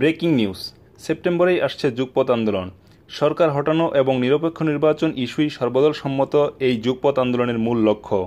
breaking news সেপ্টেম্বরেই আসছে যুগপথ আন্দোলন সরকার হটানো এবং নিরপেক্ষ নির্বাচন ইস্যুই সর্বদল সম্মত এই যুগপথ আন্দোলনের মূল লক্ষ্য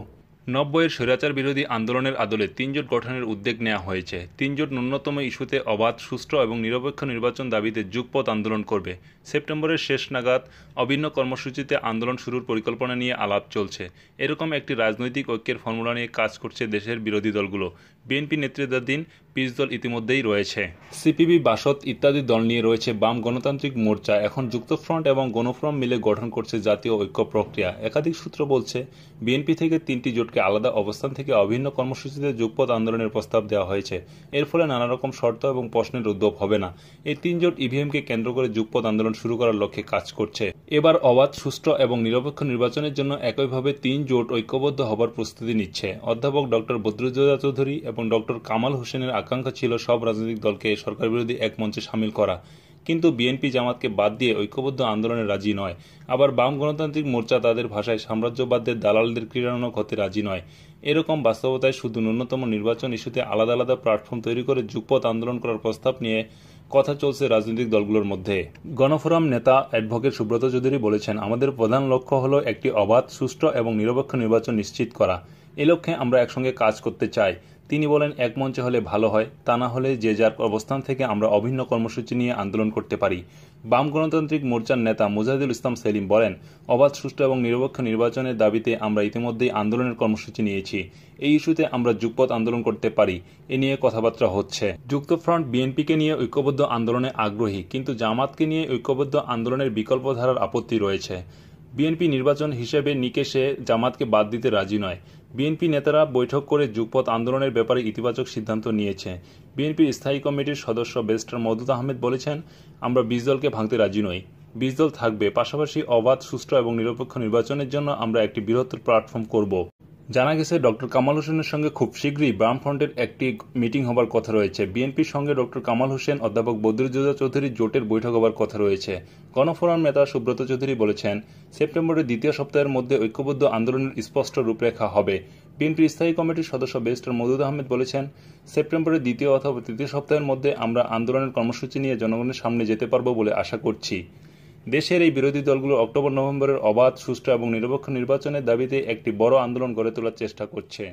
নব্বইয়ের স্বৈরাচার বিরোধী আন্দোলনের আদলে তিনজোট গঠনের উদ্যোগ নেওয়া হয়েছে তিনজোট ন্যূনতম ইস্যুতে অবাধ সুষ্ঠু এবং নিরপেক্ষ নির্বাচন দাবিতে যুগপথ আন্দোলন করবে সেপ্টেম্বরের শেষ নাগাদ অভিন্ন কর্মসূচিতে আন্দোলন শুরুর পরিকল্পনা নিয়ে আলাপ চলছে এরকম একটি রাজনৈতিক ঐক্যের ফর্মুলা নিয়ে কাজ করছে দেশের বিরোধী দলগুলো বিএনপি নেতৃত্বাধীন পিস দল ইতিমধ্যেই রয়েছে সিপিবি বাসদ ইত্যাদি দল নিয়ে রয়েছে বাম গণতান্ত্রিক মোর্চা এখন যুক্তফ্রন্ট এবং গণফ্রম মিলে গঠন করছে জাতীয় ঐক্য প্রক্রিয়া একাধিক সূত্র বলছে বিএনপি থেকে তিনটি জোটকে আলাদা অবস্থান থেকে অভিন্ন কর্মসূচিতে যুগপথ আন্দোলনের প্রস্তাব দেওয়া হয়েছে এর ফলে নানা রকম শর্ত এবং প্রশ্নের উদ্যোগ হবে না এই তিন জোট ইভিএমকে কেন্দ্র করে যুগপথ আন্দোলন শুরু করার লক্ষ্যে কাজ করছে এবার অবাধ সুষ্ঠু এবং নিরপেক্ষ নির্বাচনের জন্য একইভাবে তিন জোট ঐক্যবদ্ধ হবার প্রস্তুতি নিচ্ছে অধ্যাপক ডক্টর বদরুজ্জোদা চৌধুরী এবং ডক্টর কামাল হোসেনের আকাঙ্ক্ষা ছিল সব রাজনৈতিক দলকে সরকার বিরোধী এক মঞ্চে সামিল করা কিন্তু বিএনপি জামাতকে বাদ দিয়ে ঐক্যবদ্ধ আন্দোলনে রাজি নয় আবার বাম গণতান্ত্রিক মোর্চা তাদের ভাষায় সাম্রাজ্যবাদদের দালালদের ক্রীড়ানক হতে রাজি নয় এরকম বাস্তবতায় শুধু ন্যূনতম নির্বাচন ইস্যুতে আলাদা আলাদা প্ল্যাটফর্ম তৈরি করে যুগপথ আন্দোলন করার প্রস্তাব নিয়ে কথা চলছে রাজনৈতিক দলগুলোর মধ্যে গণফোরাম নেতা অ্যাডভোকেট সুব্রত চৌধুরী বলেছেন আমাদের প্রধান লক্ষ্য হল একটি অবাধ সুষ্ঠু এবং নিরপেক্ষ নির্বাচন নিশ্চিত করা এ লক্ষ্যে আমরা একসঙ্গে কাজ করতে চাই তিনি বলেন এক মঞ্চে হলে ভালো হয় তা না হলে যে যার অবস্থান থেকে আমরা অভিন্ন কর্মসূচি নিয়ে আন্দোলন করতে পারি বাম গণতান্ত্রিক মোর্চার নেতা মুজাহিদুল ইসলাম সেলিম বলেন অবাধ সুষ্ঠু এবং নিরপেক্ষ নির্বাচনের দাবিতে আমরা ইতিমধ্যেই আন্দোলনের কর্মসূচি নিয়েছি এই ইস্যুতে আমরা যুগপথ আন্দোলন করতে পারি এ নিয়ে কথাবার্তা হচ্ছে যুক্তফ্রন্ট বিএনপিকে নিয়ে ঐক্যবদ্ধ আন্দোলনে আগ্রহী কিন্তু জামাতকে নিয়ে ঐক্যবদ্ধ আন্দোলনের বিকল্প ধারার আপত্তি রয়েছে বিএনপি নির্বাচন হিসেবে নিকেশে জামাতকে বাদ দিতে রাজি নয় বিএনপি নেতারা বৈঠক করে যুগপথ আন্দোলনের ব্যাপারে ইতিবাচক সিদ্ধান্ত নিয়েছে বিএনপির স্থায়ী কমিটির সদস্য বেস্টার মদুদ আহমেদ বলেছেন আমরা বিশ দলকে ভাঙতে রাজি নই বিশ দল থাকবে পাশাপাশি অবাধ সুষ্ঠু এবং নিরপেক্ষ নির্বাচনের জন্য আমরা একটি বৃহত্তর প্ল্যাটফর্ম করব জানা গেছে ডক্টর কামাল হোসেনের সঙ্গে খুব শীঘ্রই বামফ্রন্টের একটি মিটিং হবার কথা রয়েছে বিএনপির সঙ্গে ডক্টর কামাল হোসেন অধ্যাপক বদরুজ্জোজা চৌধুরীর জোটের বৈঠক হবার কথা রয়েছে গণফোরাম নেতা সুব্রত চৌধুরী বলেছেন সেপ্টেম্বরের দ্বিতীয় সপ্তাহের মধ্যে ঐক্যবদ্ধ আন্দোলনের স্পষ্ট রূপরেখা হবে বিএনপি স্থায়ী কমিটির সদস্য বেস্টার মদুদ আহমেদ বলেছেন সেপ্টেম্বরের দ্বিতীয় অথবা তৃতীয় সপ্তাহের মধ্যে আমরা আন্দোলনের কর্মসূচি নিয়ে জনগণের সামনে যেতে পারব বলে আশা করছি দেশের এই বিরোধী দলগুলো অক্টোবর নভেম্বরের অবাধ সুষ্ঠু এবং নিরপেক্ষ নির্বাচনের দাবিতে একটি বড় আন্দোলন গড়ে তোলার চেষ্টা করছে